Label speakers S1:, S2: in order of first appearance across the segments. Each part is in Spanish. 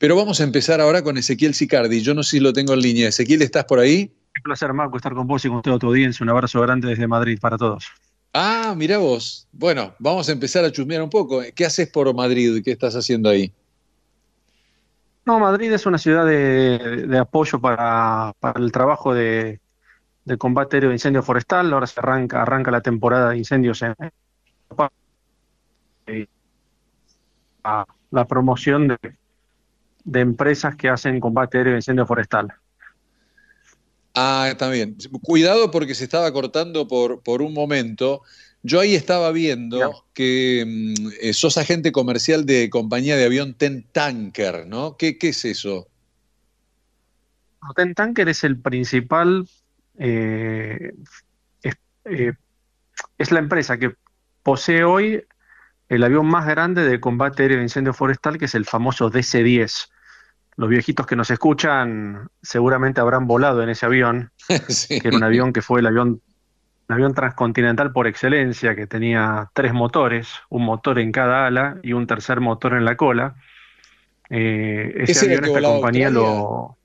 S1: Pero vamos a empezar ahora con Ezequiel Sicardi. Yo no sé si lo tengo en línea. Ezequiel, ¿estás por ahí?
S2: Un placer, Marco, estar con vos y con toda tu audiencia. Un abrazo grande desde Madrid para todos.
S1: Ah, mira vos. Bueno, vamos a empezar a chusmear un poco. ¿Qué haces por Madrid qué estás haciendo ahí?
S2: No, Madrid es una ciudad de, apoyo para, el trabajo de, combate aéreo de incendio forestal. Ahora se arranca, arranca la temporada de incendios en eh, la promoción de de empresas que hacen combate aéreo de incendio forestal.
S1: Ah, también Cuidado porque se estaba cortando por, por un momento. Yo ahí estaba viendo que mm, eh, sos agente comercial de compañía de avión Ten Tanker, ¿no? ¿Qué, qué es eso? Ten Tanker es el principal,
S2: eh, eh, es, la empresa que posee hoy el avión más grande de combate aéreo de incendio forestal, que es el famoso DC-10. Los viejitos que nos escuchan seguramente habrán volado en ese avión, que era un avión que fue el avión, avión transcontinental por excelencia, que tenía tres motores, un motor en cada ala y un tercer motor en la cola. Eh, ¿Ese avión, esta compañía lo,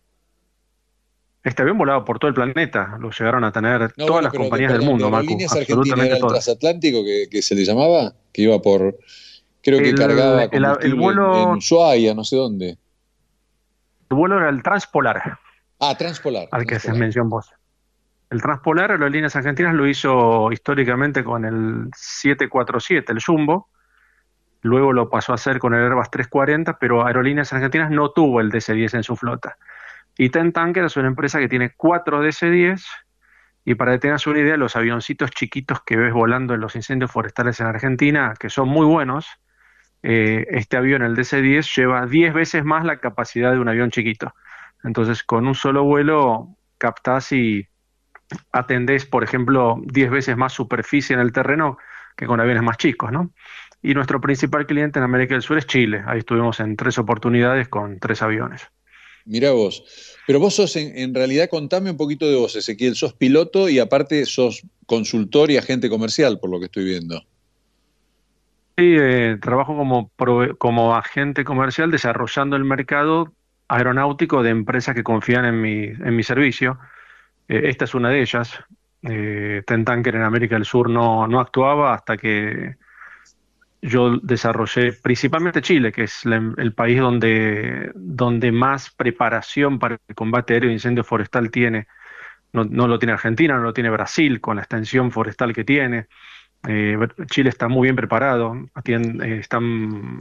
S2: este avión volaba por todo el planeta, lo llegaron a tener todas las compañías del mundo, Marco. Absolutamente era el
S1: transatlántico que, se le llamaba, que iba por, creo que cargaba el, el vuelo, en Ushuaia, no sé dónde. El vuelo era el Transpolar. Ah, Transpolar. Al que se mencionó vos.
S2: El Transpolar, Aerolíneas Argentinas lo hizo históricamente con el 747, el Jumbo. Luego lo pasó a hacer con el Airbus 340, pero Aerolíneas Argentinas no tuvo el DC-10 en su flota. Y Tanker es una empresa que tiene cuatro DC-10 y para que tengas una idea, los avioncitos chiquitos que ves volando en los incendios forestales en Argentina, que son muy buenos, eh, este avión, el DC-10, lleva 10 veces más la capacidad de un avión chiquito. Entonces, con un solo vuelo captás y atendés, por ejemplo, 10 veces más superficie en el terreno que con aviones más chicos, ¿no? Y nuestro principal cliente en América del Sur es Chile. Ahí estuvimos en tres oportunidades con
S1: tres aviones. Mira vos. Pero vos sos, en, realidad, contame un poquito de vos, Ezequiel. Sos piloto y aparte sos consultor y agente comercial, por lo que estoy viendo.
S2: Sí, eh, trabajo como, como agente comercial desarrollando el mercado aeronáutico de empresas que confían en mi, en mi servicio. Eh, esta es una de ellas. Eh, Ten en América del Sur no, no actuaba hasta que yo desarrollé principalmente Chile, que es em, el país donde, donde más preparación para el combate aéreo de incendio forestal tiene. No, lo tiene Argentina, no lo tiene Brasil, con la extensión forestal que tiene. Eh, Chile está muy bien preparado, tienen, eh, están,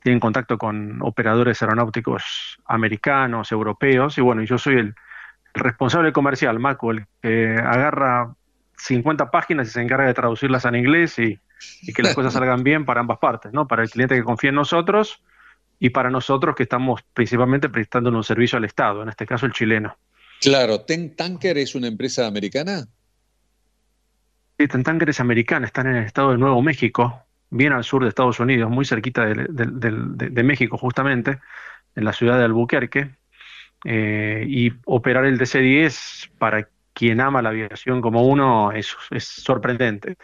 S2: tienen contacto con operadores aeronáuticos americanos, europeos, y bueno, yo soy el, responsable comercial, Macwell, que agarra 50 páginas y se encarga de traducirlas al inglés y y que las cosas salgan bien para ambas partes, ¿no? Para el cliente que confía en nosotros y para nosotros que estamos principalmente prestando un servicio al Estado, en este caso el chileno.
S1: Claro, Ten Tanker es una empresa americana.
S2: Sí, Ten Tanker es americana, están en el estado de Nuevo México, bien al sur de Estados Unidos, muy cerquita de, México justamente, en la ciudad de Albuquerque. Eh, y operar el DC-10 para quien ama la aviación como uno es sorprendente.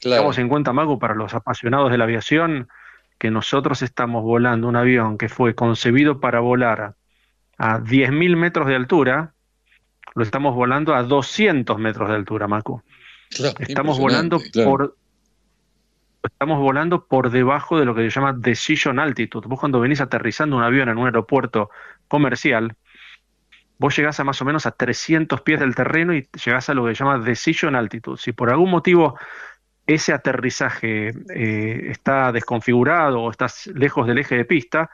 S2: Claro. Estamos en cuenta, Mago, para los apasionados de la aviación, que nosotros estamos volando un avión que fue concebido para volar a 10.000 metros de altura, lo estamos volando a 200 metros de altura, Macu.
S1: estamos volando por
S2: estamos volando por debajo de lo que se llama decision altitude. Vos cuando venís aterrizando un avión en un aeropuerto comercial, vos llegás a más o menos a 300 pies del terreno y llegás a lo que se llama decision altitude. Si por algún motivo ese aterrizaje eh, está desconfigurado o estás lejos del eje de pista,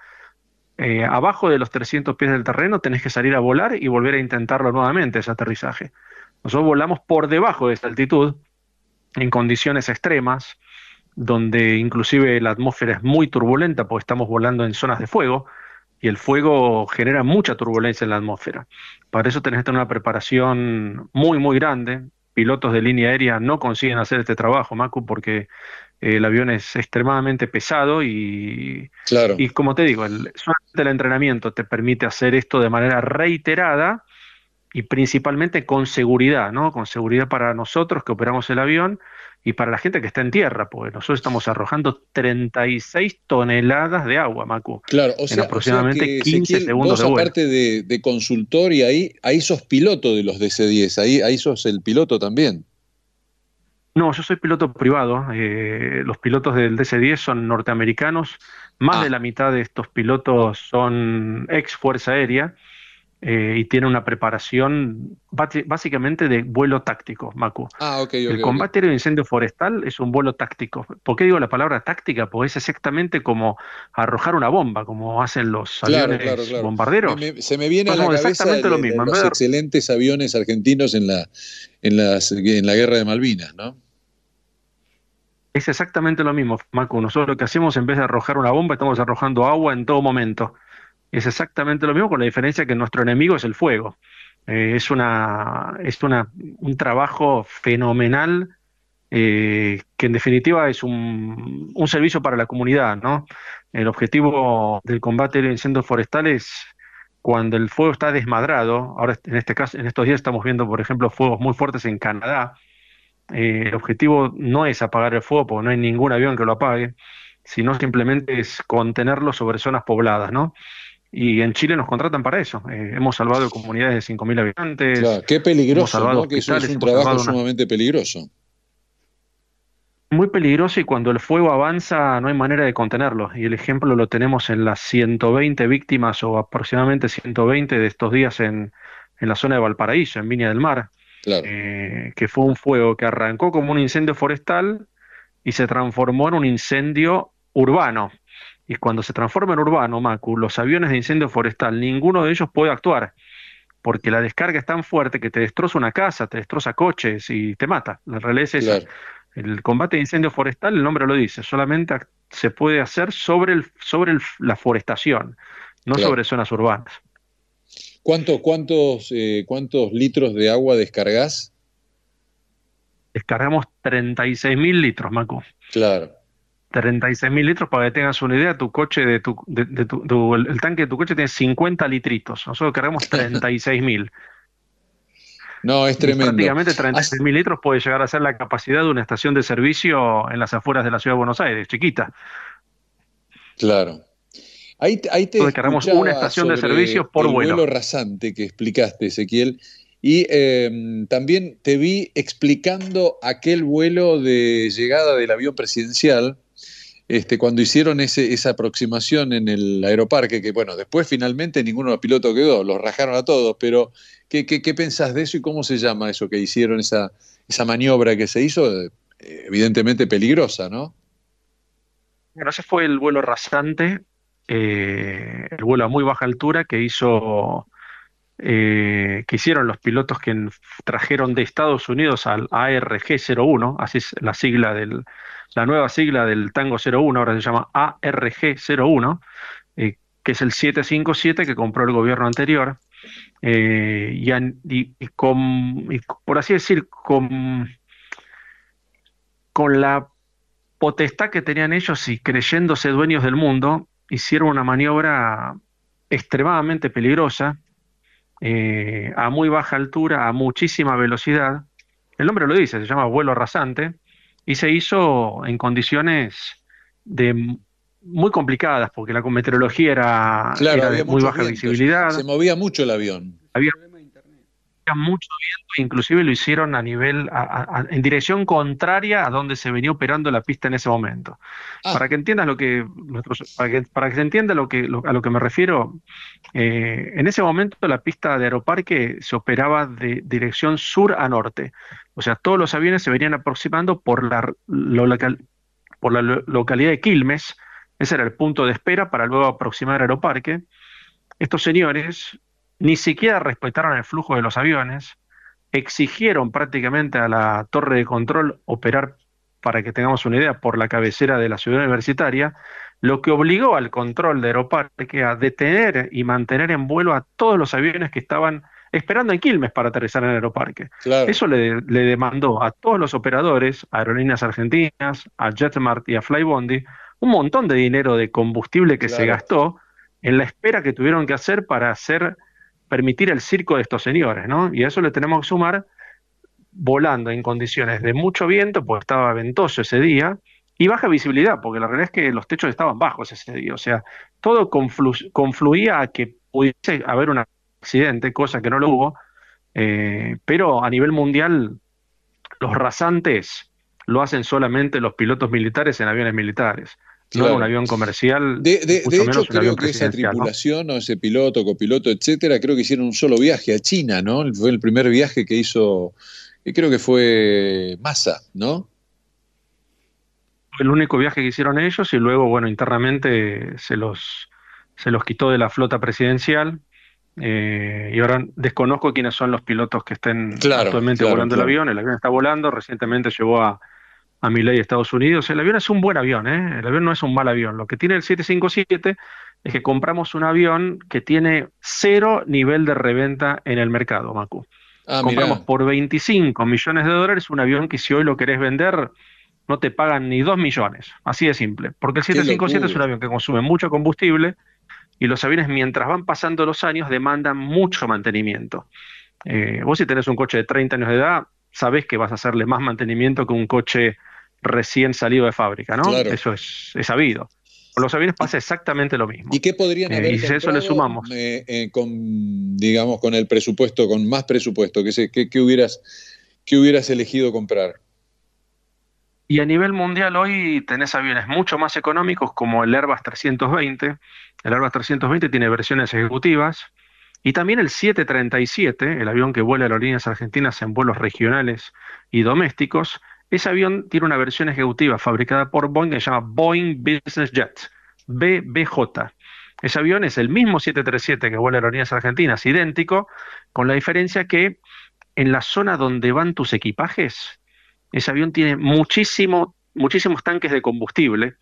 S2: eh, abajo de los 300 pies del terreno tenés que salir a volar y volver a intentarlo nuevamente, ese aterrizaje. Nosotros volamos por debajo de esa altitud, en condiciones extremas, donde inclusive la atmósfera es muy turbulenta porque estamos volando en zonas de fuego y el fuego genera mucha turbulencia en la atmósfera. Para eso tenés que tener una preparación muy, muy grande, pilotos de línea aérea no consiguen hacer este trabajo, Macu, porque eh, el avión es extremadamente pesado y, y como te digo, el, solamente el entrenamiento te permite hacer esto de manera reiterada y principalmente con seguridad, ¿no? Con seguridad para nosotros que operamos el avión y para la gente que está en tierra, porque nosotros estamos arrojando 36 toneladas de agua, Macu. Claro, o sea, en aproximadamente 15 segundos de vuelo. aparte
S1: de, consultor y ahí, ahí sos piloto de los DC-10, ahí, ahí sos el piloto también.
S2: No, yo soy piloto privado. Eh, los pilotos del DC-10 son norteamericanos. Más ah. de la mitad de estos pilotos son ex Fuerza Aérea. Eh, y tiene una preparación básicamente de vuelo táctico, Macu.
S1: Ah, okay, el combate
S2: incendio forestal es un vuelo táctico. ¿Por qué digo la palabra táctica? Porque es exactamente como arrojar una bomba, como hacen los aviones claro, claro. bombarderos.
S1: se me viene a la cabeza los excelentes aviones argentinos en la, en, en la guerra de Malvinas, ¿no? Es exactamente lo mismo,
S2: Macu. Nosotros lo que hacemos, en vez de arrojar una bomba, estamos arrojando agua en todo momento. Es exactamente lo mismo, con la diferencia que nuestro enemigo es el fuego. Eh, es una, es un trabajo fenomenal eh, que en definitiva es un, servicio para la comunidad. ¿no? El objetivo del combate de incendios forestales, cuando el fuego está desmadrado, ahora en, este caso, en estos días estamos viendo, por ejemplo, fuegos muy fuertes en Canadá, eh, el objetivo no es apagar el fuego, porque no hay ningún avión que lo apague, sino simplemente es contenerlo sobre zonas pobladas, ¿no? y en Chile nos contratan para eso. Eh, hemos salvado comunidades de 5.000 habitantes. qué peligroso, que eso es un trabajo
S1: sumamente peligroso.
S2: Muy peligroso y cuando el fuego avanza no hay manera de contenerlo. Y el ejemplo lo tenemos en las 120 víctimas o aproximadamente 120 de estos días en, la zona de Valparaíso, en Viña del Mar, eh, que fue un fuego que arrancó como un incendio forestal y se transformó en un incendio urbano, y cuando se transforma en urbano, Macu, los aviones de incendio forestal, ninguno de ellos puede actuar, porque la descarga es tan fuerte que te destroza una casa, te destroza coches y te mata. La realidad es El combate de incendio forestal, el nombre lo dice, solamente se puede hacer sobre, la forestación, no sobre zonas
S1: urbanas. cuántos, eh, ¿Cuántos litros de agua descargas?
S2: Descargamos mil litros, Macu. Claro. 36 mil litros, para que tengas una idea, tu coche de tu, el, tanque de tu coche tiene 50 litritos, nosotros cargamos 36 mil. No, es tremendo. prácticamente 36 mil litros puede llegar a ser la capacidad de una estación de servicio en las afueras de la ciudad de Buenos Aires, chiquita.
S1: Claro. Ahí, te Entonces, cargamos una estación de servicios por el vuelo. vuelo rasante que explicaste, Ezequiel. Y em, también te vi explicando aquel vuelo de llegada del avión presidencial este, cuando hicieron ese, esa aproximación en el aeroparque, que bueno, después finalmente ninguno de los pilotos quedó, los rajaron a todos, pero ¿qué, qué, pensás de eso y cómo se llama eso que hicieron, esa, esa maniobra que se hizo, eh, evidentemente peligrosa, ¿no?
S2: Bueno, ese fue el vuelo rasante,
S1: eh, el vuelo a muy baja altura
S2: que hizo eh, que hicieron los pilotos que trajeron de Estados Unidos al ARG-01, así es la sigla del, la nueva sigla del Tango 01, ahora se llama ARG 01, eh, que es el 757 que compró el gobierno anterior. Eh, y, con, por así decir, con, con la potestad que tenían ellos y creyéndose dueños del mundo, hicieron una maniobra extremadamente peligrosa, eh, a muy baja altura, a muchísima velocidad. El nombre lo dice, se llama vuelo rasante y se hizo en condiciones de muy complicadas porque la meteorología era, muy baja
S1: visibilidad. Se movía mucho el avión.
S2: Había mucho viento, inclusive lo hicieron a nivel, en dirección contraria a donde se venía operando la pista en ese momento. Ah. Para que entiendas lo que, para que, se entienda lo que, a lo que me refiero, eh, en ese momento la pista de Aeroparque se operaba de dirección sur a norte. O sea, todos los aviones se venían aproximando por la, por la localidad de Quilmes. Ese era el punto de espera para luego aproximar Aeroparque. Estos señores ni siquiera respetaron el flujo de los aviones, exigieron prácticamente a la torre de control operar, para que tengamos una idea, por la cabecera de la ciudad universitaria, lo que obligó al control de Aeroparque a detener y mantener en vuelo a todos los aviones que estaban esperando en Quilmes para aterrizar en el aeroparque. Eso le, demandó a todos los operadores, a Aerolíneas Argentinas, a Jetmart y a Flybondi, un montón de dinero de combustible que se gastó en la espera que tuvieron que hacer para hacer permitir el circo de estos señores, ¿no? Y a eso le tenemos que sumar volando en condiciones de mucho viento, porque estaba ventoso ese día, y baja visibilidad, porque la realidad es que los techos estaban bajos ese día, o sea, todo confluía a que pudiese haber un accidente, cosa que no lo hubo, eh, pero a nivel mundial los rasantes lo hacen solamente los pilotos militares en aviones
S1: militares. No un avión comercial. De, hecho, creo que esa tripulación o ese piloto, copiloto, etcétera, creo que hicieron un solo viaje a China, ¿no? Fue el primer viaje que hizo, y creo que fue Massa, ¿no? El único viaje que
S2: hicieron ellos y luego, bueno, internamente se los, se los quitó de la flota presidencial. Eh, y ahora desconozco quiénes son los pilotos que estén actualmente volando el avión. El avión está volando, recientemente llevó a a mi ley de Estados Unidos. El avión es un buen avión, ¿eh? el avión no es un mal avión. Lo que tiene el 757 es que compramos un avión que tiene cero nivel de reventa en el mercado, Macu. Ah, compramos por 25 millones de dólares un avión que si hoy lo querés vender no te pagan ni 2 millones. Así de simple. Porque el 757 es un avión que consume mucho combustible y los aviones mientras van pasando los años demandan mucho mantenimiento. Eh, vos si tenés un coche de 30 años de edad, sabés que vas a hacerle más mantenimiento que un coche recién salido de fábrica, ¿no? Eso
S1: es, sabido. Con los aviones pasa exactamente lo mismo. ¿Y qué podrían eh, haber Y si eso le sumamos. Eh, eh, con, digamos, con el presupuesto, con más presupuesto, ¿qué, hubieras, que hubieras elegido comprar?
S2: Y a nivel mundial hoy tenés aviones mucho más económicos como el Airbus 320. El Airbus 320 tiene versiones ejecutivas. Y también el 737, el avión que vuela a las líneas argentinas en vuelos regionales y domésticos, ese avión tiene una versión ejecutiva fabricada por Boeing que se llama Boeing Business Jet, BBJ. Ese avión es el mismo 737 que vuela Aerolíneas Argentinas, idéntico, con la diferencia que en la zona donde van tus equipajes, ese avión tiene muchísimo, muchísimos tanques de combustible.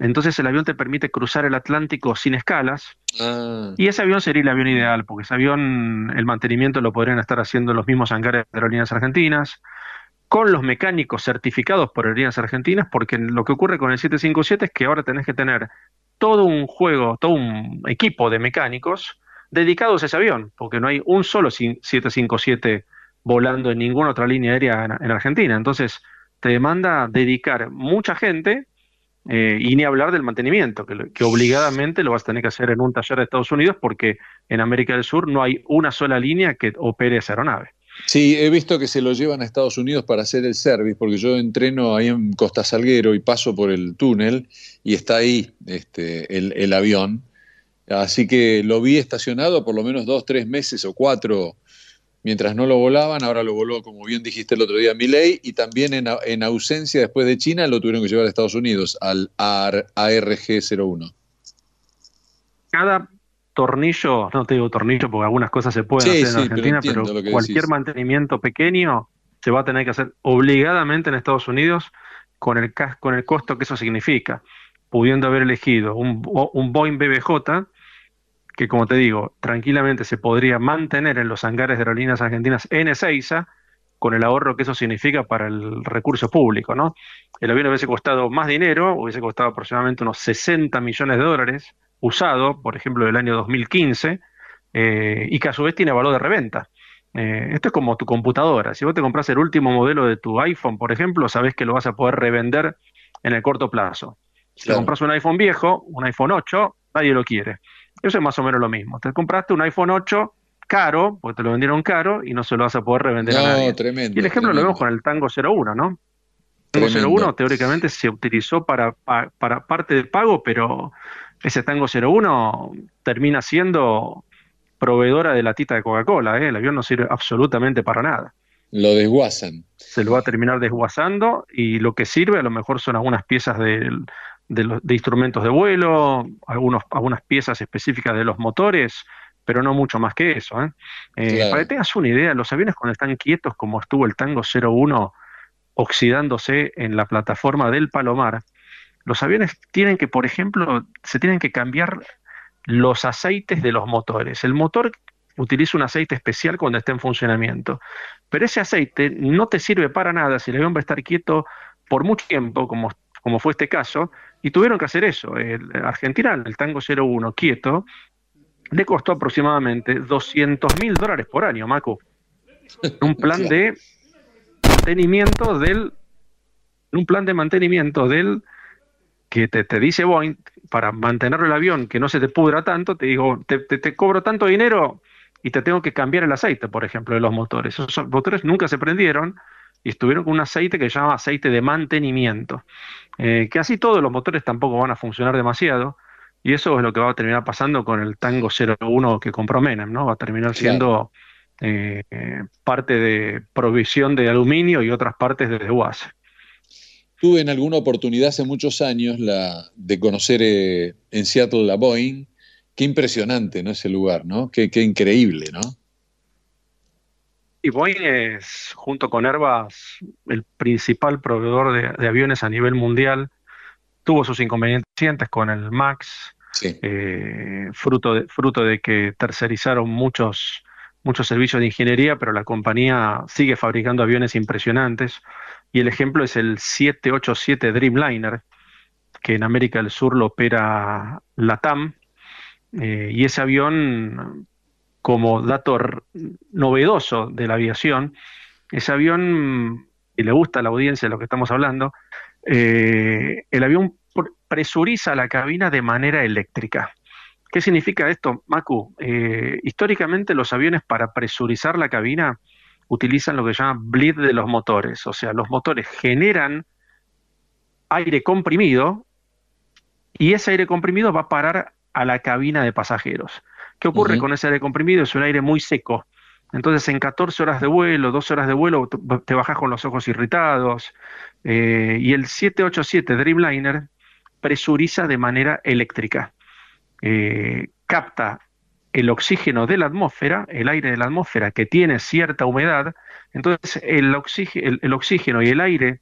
S2: Entonces el avión te permite cruzar el Atlántico sin escalas. Ah. Y ese avión sería el avión ideal, porque ese avión, el mantenimiento lo podrían estar haciendo los mismos hangares de aerolíneas argentinas con los mecánicos certificados por aerolíneas argentinas, porque lo que ocurre con el 757 es que ahora tenés que tener todo un juego, todo un equipo de mecánicos dedicados a ese avión, porque no hay un solo 757 volando en ninguna otra línea aérea en, Argentina. Entonces, te demanda dedicar mucha gente eh, y ni hablar del mantenimiento, que, que, obligadamente lo vas a tener que hacer en un taller de Estados Unidos, porque en América del Sur no hay una sola línea que opere esa aeronave.
S1: Sí, he visto que se lo llevan a Estados Unidos para hacer el service, porque yo entreno ahí en Costa Salguero y paso por el túnel y está ahí este, el, avión. Así que lo vi estacionado por lo menos dos, tres meses o cuatro mientras no lo volaban, ahora lo voló, como bien dijiste el otro día, Miley, y también en, en, ausencia después de China lo tuvieron que llevar a Estados Unidos, al ARG-01. Cada tornillo,
S2: no te digo tornillo porque algunas cosas se pueden hacer en Argentina, pero, cualquier
S1: mantenimiento pequeño
S2: se va a tener que hacer obligadamente en Estados Unidos con el, con el costo que eso significa, pudiendo haber elegido un, un Boeing BBJ, que como te digo, tranquilamente se podría mantener en los hangares de aerolíneas argentinas en Ezeiza, con el ahorro que eso significa para el recurso público, ¿no? El avión hubiese costado más dinero, hubiese costado aproximadamente unos 60 millones de dólares, usado, por ejemplo, del año 2015, eh, y que a su vez tiene valor de reventa. Eh, esto es como tu computadora. Si vos te compras el último modelo de tu iPhone, por ejemplo, sabés que lo vas a poder revender en el corto plazo. Si te compras un iPhone viejo, un iPhone 8, nadie lo quiere. Eso es más o menos lo mismo. Te compraste un iPhone 8 caro, porque te lo vendieron caro y no se lo vas a poder revender a nadie. Tremendo, y el ejemplo lo vemos con el Tango 01, ¿no? El Tango 01 teóricamente se utilizó para, para, parte del pago, pero ese Tango 01 termina siendo proveedora de latita de Coca-Cola, ¿eh? el avión no sirve absolutamente para nada. Lo desguazan. Se lo va a terminar desguazando y lo que sirve a lo mejor son algunas piezas de, instrumentos de vuelo, algunos, algunas piezas específicas de los motores, pero no mucho más que eso. ¿eh? Eh, para que tengas una idea, los aviones cuando están quietos, como estuvo el Tango 01 oxidándose en la plataforma del Palomar, los aviones tienen que, por ejemplo, se tienen que cambiar los aceites de los motores. El motor utiliza un aceite especial cuando está en funcionamiento, pero ese aceite no te sirve para nada si el avión va a estar quieto por mucho tiempo, como, como fue este caso, y tuvieron que hacer eso. El, Argentina, el Tango 01 quieto, le costó aproximadamente 200 mil dólares por año, Macu. Un plan de mantenimiento del. Un plan de mantenimiento del que te, dice Boeing, para mantener el avión, que no se te pudra tanto, te digo, te, cobro tanto dinero y te tengo que cambiar el aceite, por ejemplo, de los motores. Esos motores nunca se prendieron y estuvieron con un aceite que se llama aceite de mantenimiento. Eh, que así todos los motores tampoco van a funcionar demasiado. Y eso es lo que va a terminar pasando con el Tango 01 que compró Menem, ¿no? Va a terminar siendo eh, parte de provisión de aluminio
S1: y otras partes de UAS. Tuve en alguna oportunidad hace muchos años la, de conocer eh, en Seattle la Boeing. Qué impresionante, ¿no? Ese lugar, ¿no? Qué, increíble, ¿no?
S2: Y Boeing es, junto con Airbus, el principal proveedor de, aviones a nivel mundial. Tuvo sus inconvenientes con el MAX, eh, fruto, de, fruto de que tercerizaron muchos, muchos servicios de ingeniería, pero la compañía sigue fabricando aviones impresionantes y el ejemplo es el 787 Dreamliner, que en América del Sur lo opera LATAM, eh, y ese avión, como dato novedoso de la aviación, ese avión, y le gusta a la audiencia de lo que estamos hablando, eh, el avión presuriza la cabina de manera eléctrica. ¿Qué significa esto, Macu? Eh, históricamente los aviones para presurizar la cabina utilizan lo que llaman bleed de los motores, o sea, los motores generan aire comprimido y ese aire comprimido va a parar a la cabina de pasajeros. ¿Qué ocurre con ese aire comprimido? Es un aire muy seco. Entonces, en 14 horas de vuelo, 12 horas de vuelo, te bajas con los ojos irritados. Eh, y el 787 Dreamliner presuriza de manera eléctrica. Eh, capta el oxígeno de la atmósfera, el aire de la atmósfera que tiene cierta humedad, entonces el, el oxígeno y el aire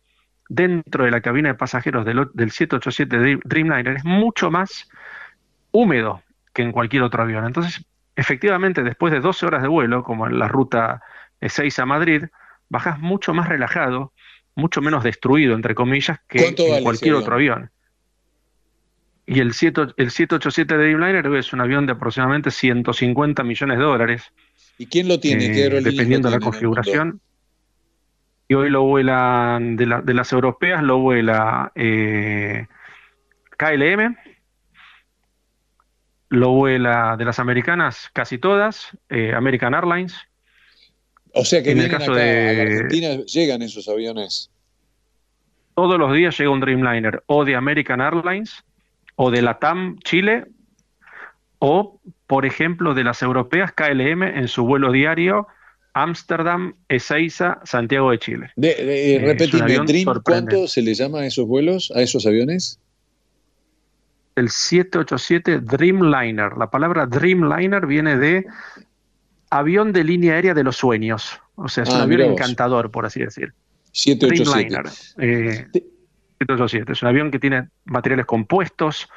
S2: dentro de la cabina de pasajeros del, 787 Dreamliner es mucho más húmedo que en cualquier otro avión. Entonces, efectivamente, después de 12 horas de vuelo, como en la ruta 6 a Madrid, bajas mucho más relajado, mucho menos destruido, entre comillas, que en cualquier otro avión. Y el, 787 de Dreamliner es un avión de aproximadamente 150 millones de dólares. ¿Y quién lo tiene? Eh, dependiendo de la configuración. Y hoy lo vuela de, las europeas, lo vuela eh, KLM, lo vuela de las americanas casi todas, eh, American Airlines. O sea que en el caso de Argentina
S1: llegan esos aviones.
S2: Todos los días llega un Dreamliner o de American Airlines o de la TAM Chile o, por ejemplo, de las europeas KLM en su vuelo diario Ámsterdam, Ezeiza, Santiago de Chile. De, de, eh, ¿cuánto
S1: se le llama a esos vuelos, a esos aviones?
S2: El 787 Dreamliner. La palabra Dreamliner viene de avión de línea aérea de los sueños. O sea, es un ah, avión encantador, por así decir.
S1: 787.
S2: Es un avión que tiene materiales compuestos,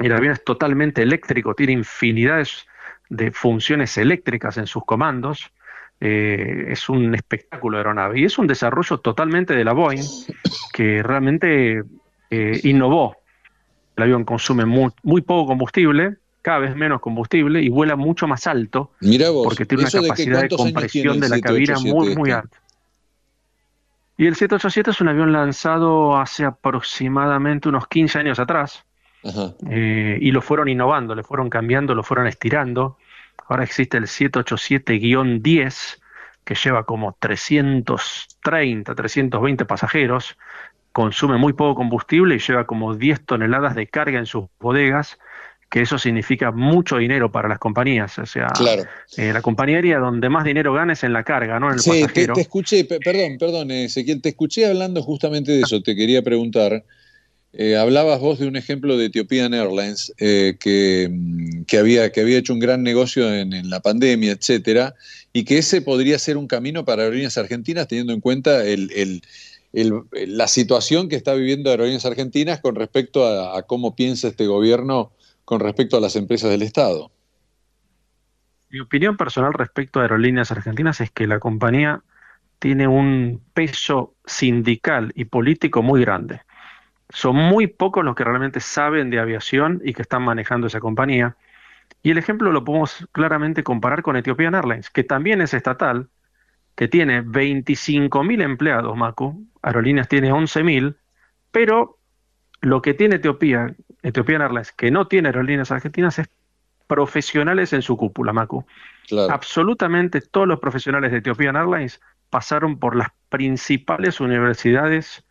S2: y el avión es totalmente eléctrico, tiene infinidades de funciones eléctricas en sus comandos. Eh, es un espectáculo de aeronave y es un desarrollo totalmente de la Boeing que realmente eh, innovó. El avión consume muy, poco combustible, cada vez menos combustible y vuela mucho más
S1: alto porque tiene una capacidad de compresión de la cabina muy, muy este? alta.
S2: Y el 787 es un avión lanzado hace aproximadamente unos 15 años atrás. Eh, y lo fueron innovando, le fueron cambiando, lo fueron estirando. Ahora existe el 787-10, que lleva como 330, 320 pasajeros, consume muy poco combustible y lleva como 10 toneladas de carga en sus bodegas que eso significa mucho dinero para las compañías. O sea, eh, la compañía donde más dinero ganes es en la carga, no en el sí, Te, te
S1: escuché, perdón, perdón, Ezequiel, te escuché hablando justamente de eso. Te quería preguntar. Eh, hablabas vos de un ejemplo de Ethiopian Airlines eh, mm, que, había, que había hecho un gran negocio en, la pandemia, etcétera, y que ese podría ser un camino para aerolíneas argentinas, teniendo en cuenta la situación que está viviendo Aerolíneas Argentinas con respecto a, cómo piensa este gobierno con respecto a las empresas del Estado.
S2: Mi opinión personal respecto a Aerolíneas Argentinas es que la compañía tiene un peso sindical y político muy grande. Son muy pocos los que realmente saben de aviación y que están manejando esa compañía. Y el ejemplo lo podemos claramente comparar con Ethiopian Airlines, que también es estatal, que tiene 25.000 empleados, Macu, Aerolíneas tiene 11.000, pero lo que tiene Etiopía Ethiopian Airlines, que no tiene aerolíneas argentinas, es profesionales en su cúpula, Macu. Absolutamente todos los profesionales de Ethiopian Airlines pasaron por las principales universidades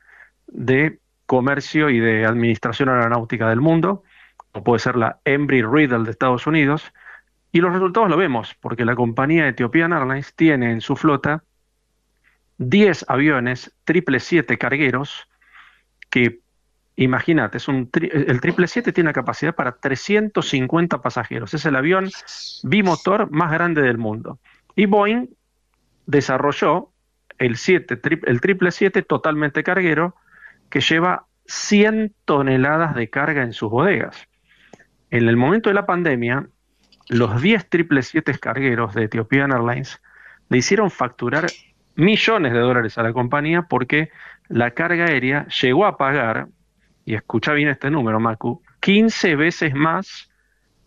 S2: de comercio y de administración aeronáutica del mundo, como puede ser la Embry Riddle de Estados Unidos, y los resultados lo vemos, porque la compañía Ethiopian Airlines tiene en su flota 10 aviones triple 7-7 cargueros que Imagínate, es un el 777 tiene capacidad para 350 pasajeros. Es el avión bimotor más grande del mundo. Y Boeing desarrolló el, 7, el 777 totalmente carguero que lleva 100 toneladas de carga en sus bodegas. En el momento de la pandemia, los 10 777 cargueros de Ethiopian Airlines le hicieron facturar millones de dólares a la compañía porque la carga aérea llegó a pagar y escucha bien este número, Macu, 15 veces más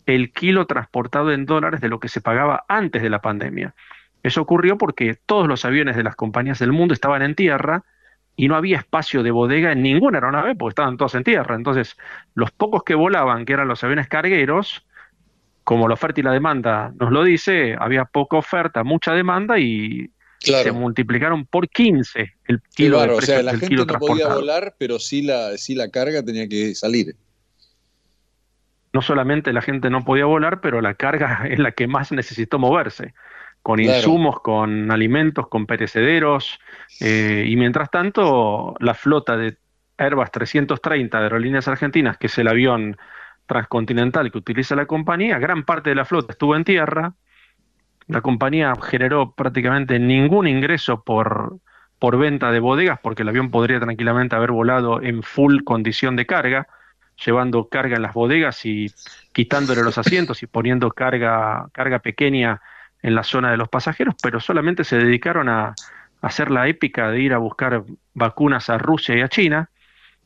S2: el kilo transportado en dólares de lo que se pagaba antes de la pandemia. Eso ocurrió porque todos los aviones de las compañías del mundo estaban en tierra y no había espacio de bodega en ninguna aeronave porque estaban todos en tierra. Entonces, los pocos que volaban, que eran los aviones cargueros, como la oferta y la demanda nos lo dice, había poca oferta, mucha demanda y se multiplicaron por 15 el kilo claro, de o sea, la gente no podía volar,
S1: pero sí la, la carga tenía que salir.
S2: No solamente la gente no podía volar, pero la carga es la que más necesitó moverse con insumos, con alimentos, con perecederos. Eh, y mientras tanto, la flota de Airbus 330 de Aerolíneas Argentinas, que es el avión transcontinental que utiliza la compañía, gran parte de la flota estuvo en tierra, la compañía generó prácticamente ningún ingreso por, por venta de bodegas, porque el avión podría tranquilamente haber volado en full condición de carga, llevando carga en las bodegas y quitándole los asientos y poniendo carga, carga pequeña en la zona de los pasajeros, pero solamente se dedicaron a, hacer la épica de ir a buscar vacunas a Rusia y a China,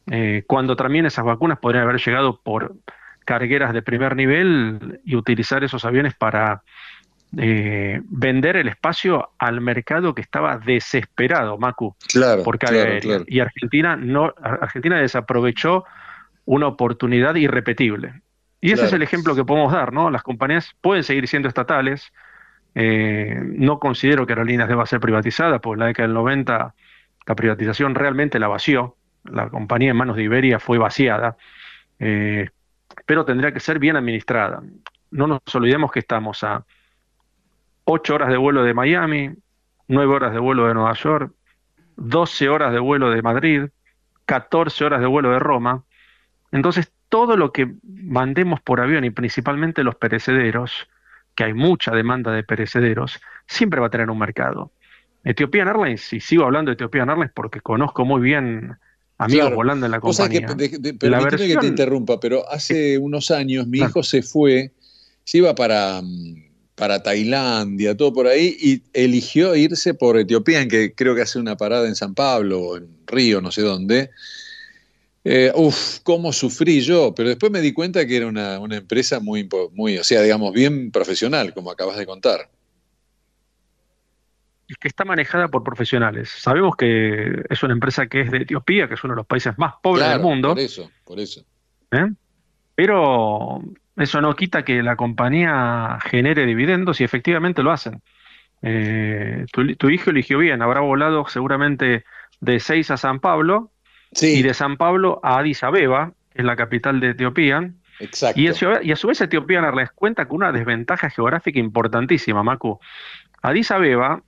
S2: eh, cuando también esas vacunas podrían haber llegado por cargueras de primer nivel y utilizar esos aviones para eh, vender el espacio al mercado que estaba desesperado, Macu, claro, por Y Argentina, no, Argentina desaprovechó una oportunidad irrepetible. Y ese es el ejemplo que podemos dar, ¿no? Las compañías pueden seguir siendo estatales. Eh, no considero que Aerolíneas deba ser privatizada, porque en la década del 90 la privatización realmente la vació. La compañía en manos de Iberia fue vaciada, eh, pero tendría que ser bien administrada. No nos olvidemos que estamos a 8 horas de vuelo de Miami, 9 horas de vuelo de Nueva York, 12 horas de vuelo de Madrid, 14 horas de vuelo de Roma. Entonces, todo lo que mandemos por avión y principalmente los perecederos, que hay mucha demanda de perecederos, siempre va a tener un mercado. Ethiopian Airlines, y sigo hablando de Ethiopian Airlines porque conozco muy bien
S1: amigos volando en la compañía. O que, que te interrumpa, pero hace unos años mi hijo se fue, se iba para, mm, para Tailandia, todo por ahí, y eligió irse por Etiopía, en que creo que hace una parada en San Pablo o en Río, no sé dónde. Eh, uf, cómo sufrí yo, pero después me di cuenta que era una, empresa muy, muy, o sea, digamos, bien profesional, como acabas de contar.
S2: Y que está manejada por profesionales. Sabemos que es una empresa que es de Etiopía, que es uno de los países más pobres del mundo. Por eso, por eso. ¿Eh? Pero eso no quita que la compañía genere dividendos y efectivamente lo hacen. Eh, tu, hijo eligió bien, habrá volado seguramente de Seis a San Pablo y de San Pablo a Addis Abeba, que es la capital de Etiopía. Exacto. Y, a, su vez Etiopía les cuenta con una desventaja geográfica importantísima, Macu. Addis Abeba,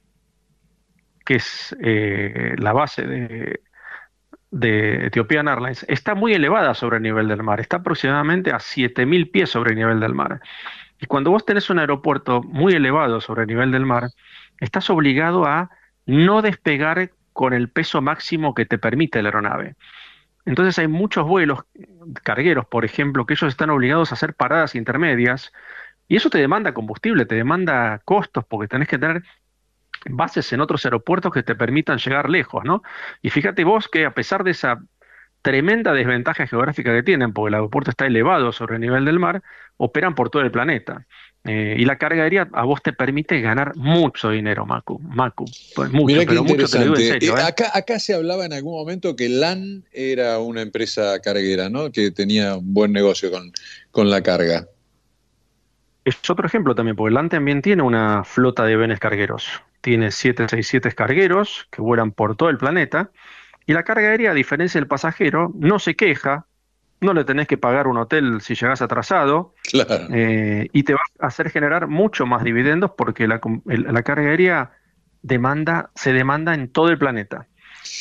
S2: que es eh, la base de, de Ethiopian Airlines está muy elevada sobre el nivel del mar, está aproximadamente a 7.000 pies sobre el nivel del mar. Y cuando vos tenés un aeropuerto muy elevado sobre el nivel del mar, estás obligado a no despegar con el peso máximo que te permite la aeronave. Entonces hay muchos vuelos cargueros, por ejemplo, que ellos están obligados a hacer paradas intermedias y eso te demanda combustible, te demanda costos porque tenés que tener bases en otros aeropuertos que te permitan llegar lejos, ¿no? Y fíjate vos que a pesar de esa tremenda desventaja geográfica que tienen, porque el aeropuerto está elevado sobre el nivel del mar, operan por todo el planeta. Eh, y la carga aérea a
S1: vos te permite ganar mucho dinero, Macu. Macu pues mucho, Acá, se hablaba en algún momento que LAN era una empresa carguera, ¿no? Que tenía un buen negocio con, con la carga. Es otro ejemplo también, porque LAN también
S2: tiene una flota de venes cargueros tiene 767 cargueros que vuelan por todo el planeta y la carga aérea, a diferencia del pasajero, no se queja, no le tenés que pagar un hotel si llegás atrasado eh, y te va a hacer generar mucho más dividendos porque la, carga aérea demanda, se demanda en todo el planeta.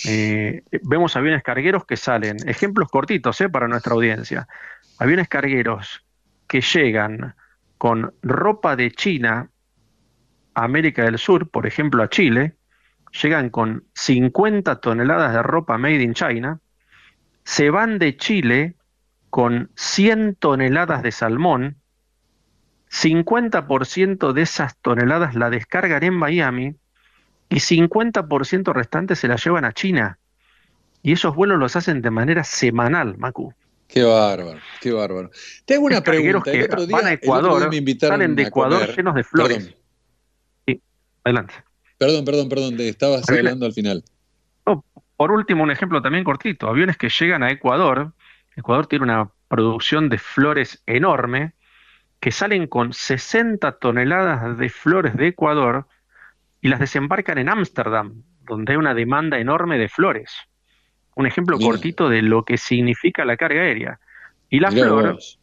S2: Eh, vemos aviones cargueros que salen, ejemplos cortitos eh, para nuestra audiencia, aviones cargueros que llegan con ropa de China América del Sur, por ejemplo a Chile, llegan con 50 toneladas de ropa made in China, se van de Chile con 100 toneladas de salmón, 50% de esas toneladas la descargan en Miami y 50% restante se la llevan a China. Y esos vuelos los hacen de manera semanal, Macu.
S1: Qué bárbaro, qué bárbaro. Tengo una pregunta. El otro día, van a Ecuador, me de Ecuador llenos de flores. Adelante. Perdón, perdón, perdón, te estabas hablando al final.
S2: Oh, por último, un ejemplo también cortito. Aviones que llegan a Ecuador. Ecuador tiene una producción de flores enorme que salen con 60 toneladas de flores de Ecuador y las desembarcan en Ámsterdam, donde hay una demanda enorme de flores. Un ejemplo cortito de lo que significa la carga aérea. Y la flor, es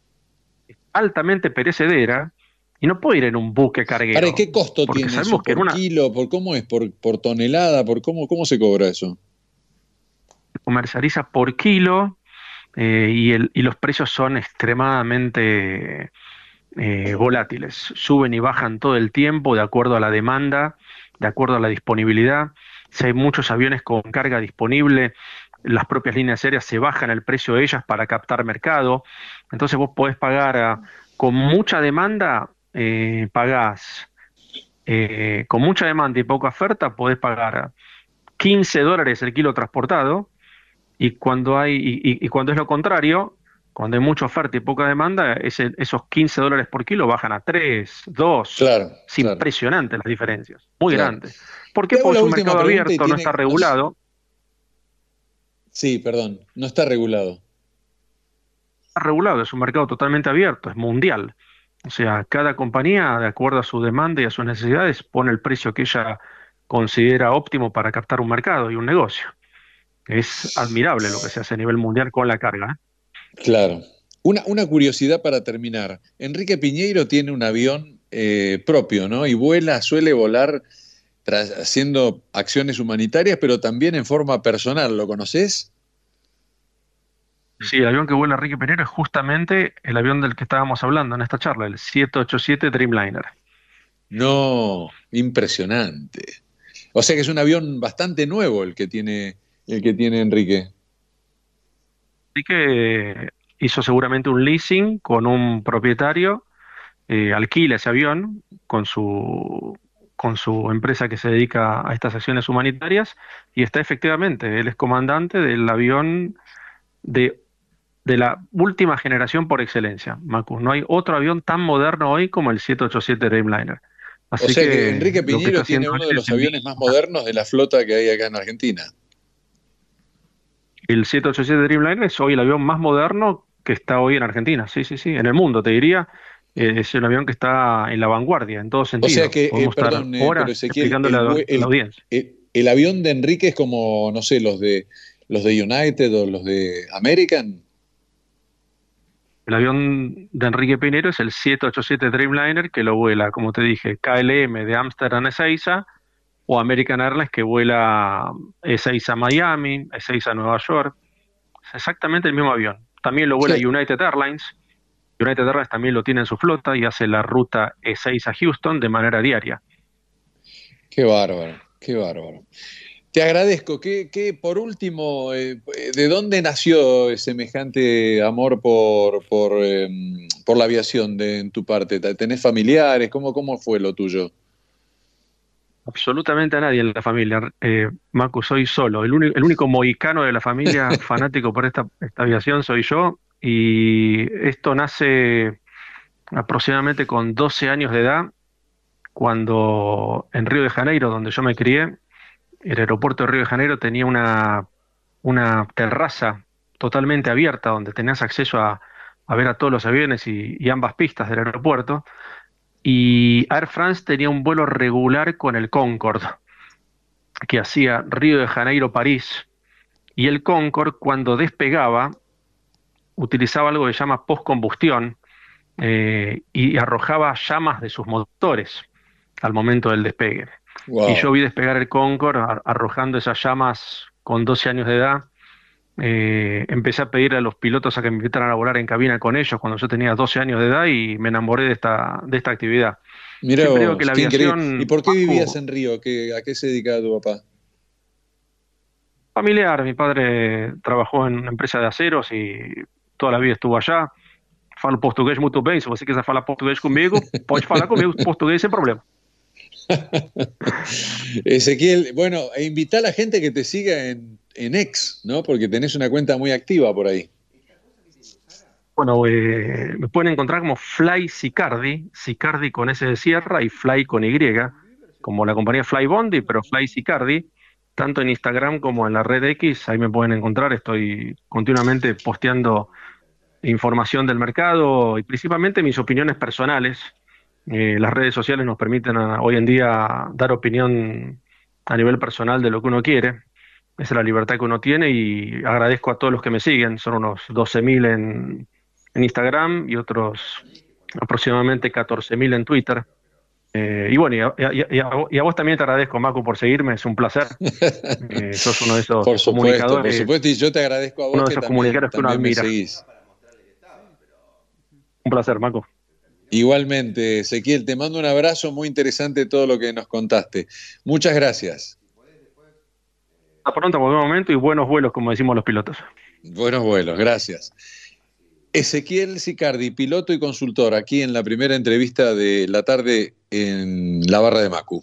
S2: altamente perecedera, y no puedo ir en un buque carguero. ¿Para
S1: qué costo tiene eso? ¿Por kilo? ¿Por cómo es? ¿Por, tonelada? ¿Por cómo, cómo se cobra eso?
S2: Comercializa por kilo eh, y, los precios son extremadamente eh, volátiles. Suben y bajan todo el tiempo de acuerdo a la demanda, de acuerdo a la disponibilidad. Si hay muchos aviones con carga disponible, las propias líneas aéreas se bajan el precio de ellas para captar mercado. Entonces vos podés pagar ah, con mucha demanda eh, pagás eh, con mucha demanda y poca oferta, podés pagar 15 dólares el kilo transportado. Y cuando, hay, y, cuando es lo contrario, cuando hay mucha oferta y poca demanda, esos 15 dólares por kilo bajan a 3, 2. Claro, es
S1: impresionante las diferencias, muy grandes.
S2: ¿Por qué? Porque es un mercado abierto, no está regulado.
S1: Sí, perdón, no está regulado. Está regulado,
S2: es un mercado totalmente abierto, es mundial. O sea, cada compañía, de acuerdo a su demanda y a sus necesidades, pone el precio que ella considera óptimo para captar un mercado y un negocio.
S1: Es admirable lo que se hace a nivel mundial con la carga. ¿eh? Claro. Una, curiosidad para terminar. Enrique Piñeiro tiene un avión eh, propio, ¿no? Y vuela, suele volar haciendo acciones humanitarias, pero también en forma personal. ¿Lo conoces?
S2: Sí, el avión que vuela Enrique Pereira es justamente el avión del que estábamos hablando en esta charla, el 787 Dreamliner.
S1: No, impresionante. O sea que es un avión bastante nuevo el que tiene, el que tiene Enrique.
S2: Enrique eh, hizo seguramente un leasing con un propietario, eh, alquila ese avión con su con su empresa que se dedica a estas acciones humanitarias y está efectivamente, él es comandante del avión de de la última generación por excelencia, Macus. No hay otro avión tan moderno hoy como el 787 Dreamliner.
S1: o sea que, Enrique Piñero tiene uno de los aviones más modernos de la flota que hay acá en Argentina.
S2: El 787 Dreamliner es hoy el avión más moderno que está hoy en Argentina, sí, sí, sí, en el mundo, te diría. Eh, es el avión que está en la vanguardia, en todo sentido. O sea que, eh, perdón, eh, pero el, la, audiencia.
S1: el, avión de Enrique es como, no sé, los de los de United o los de American.
S2: El avión de Enrique Pinero es el 787 Dreamliner que lo vuela, como te dije, KLM de Amsterdam a Ezeiza o American Airlines que vuela Ezeiza a Miami, Ezeiza a Nueva York. Es exactamente el mismo avión. También lo vuela United Airlines. United Airlines también lo tiene en su flota y hace la ruta Ezeiza a Houston de manera
S1: diaria. Qué bárbaro, qué bárbaro. Te agradezco. Que, por último, eh, ¿de dónde nació semejante amor por, por, em, la aviación de, en tu parte? ¿Tenés familiares? ¿Cómo, ¿Cómo fue lo tuyo?
S2: Absolutamente a nadie en la familia. Eh, Macu, soy solo. El, único mohicano de la familia fanático por esta aviación soy yo. Y esto nace aproximadamente con 12 años de edad, cuando en Río de Janeiro, donde yo me crié, el aeropuerto de Río de Janeiro tenía una, terraza totalmente abierta donde tenías acceso a, ver a todos los aviones y, ambas pistas del aeropuerto. Y Air France tenía un vuelo regular con el Concorde, que hacía Río de Janeiro-París. Y el Concorde, cuando despegaba, utilizaba algo que se llama postcombustión eh, y arrojaba llamas de sus motores al momento del despegue. Y yo vi despegar el Concorde arrojando esas llamas con 12 años de edad. Eh, empecé a pedir a los pilotos a que me invitaran a volar en cabina con ellos cuando yo tenía 12 años de edad y me enamoré de esta, de esta actividad. Mira, ¿y por qué vivías
S1: en Río? ¿A qué se dedicaba tu papá?
S2: Familiar, mi padre trabajó en una empresa de aceros y toda la vida estuvo allá. Falo portugués muy bien, si vos quieres hablar portugués conmigo, podés hablar conmigo portugués sin problema.
S1: Ezequiel, bueno, e invita a la gente que te siga en, en X, ¿no? Porque tenés una cuenta muy activa por ahí. Bueno,
S2: eh, me pueden encontrar como Fly Sicardi, Sicardi con S de sierra y Fly con Y, como la compañía Fly Bondi, pero Fly Sicardi, tanto en Instagram como en la red X, ahí me pueden encontrar, estoy continuamente posteando información del mercado y principalmente mis opiniones personales, eh, las redes sociales nos permiten hoy en día dar opinión a nivel personal de lo que uno quiere. Esa es la libertad que uno tiene y agradezco a todos los que me siguen. Son unos 12.000 en, en Instagram y otros aproximadamente 14.000 en Twitter. Eh, y bueno, y a, vos también te agradezco, Macu, por seguirme, es un placer. Eh, sos uno de esos comunicadores. Por supuesto,
S1: y yo te agradezco a vos. Uno de esos comunicadores que uno admira. Un placer, Macu. Igualmente, Ezequiel, te mando un abrazo, muy interesante todo lo que nos contaste. Muchas gracias. Hasta pronto, buen momento y buenos vuelos, como decimos los pilotos. Buenos vuelos, gracias. Ezequiel Sicardi, piloto y consultor, aquí en la primera entrevista de la tarde en la barra de Macu.